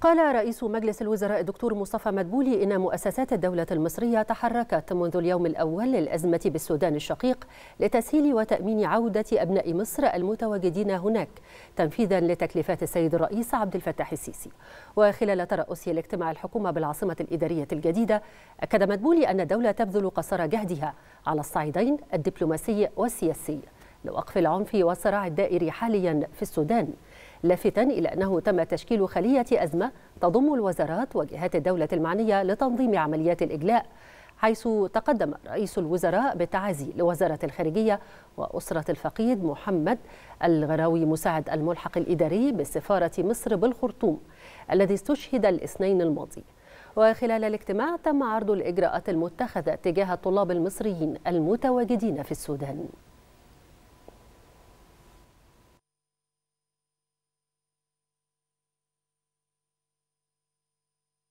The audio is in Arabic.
قال رئيس مجلس الوزراء الدكتور مصطفى مدبولي إن مؤسسات الدولة المصرية تحركت منذ اليوم الأول للأزمة بالسودان الشقيق لتسهيل وتأمين عودة أبناء مصر المتواجدين هناك تنفيذا لتكليفات السيد الرئيس عبد الفتاح السيسي وخلال ترأس لاجتماع الحكومة بالعاصمة الإدارية الجديدة أكد مدبولي أن الدولة تبذل قصارى جهدها على الصعيدين الدبلوماسي والسياسي لوقف العنف والصراع الدائر حاليا في السودان لافتا إلى أنه تم تشكيل خلية أزمة تضم الوزارات وجهات الدولة المعنية لتنظيم عمليات الإجلاء حيث تقدم رئيس الوزراء بالتعازي لوزارة الخارجية وأسرة الفقيد محمد الغراوي مساعد الملحق الإداري بسفارة مصر بالخرطوم الذي استشهد الاثنين الماضي وخلال الاجتماع تم عرض الإجراءات المتخذة تجاه الطلاب المصريين المتواجدين في السودان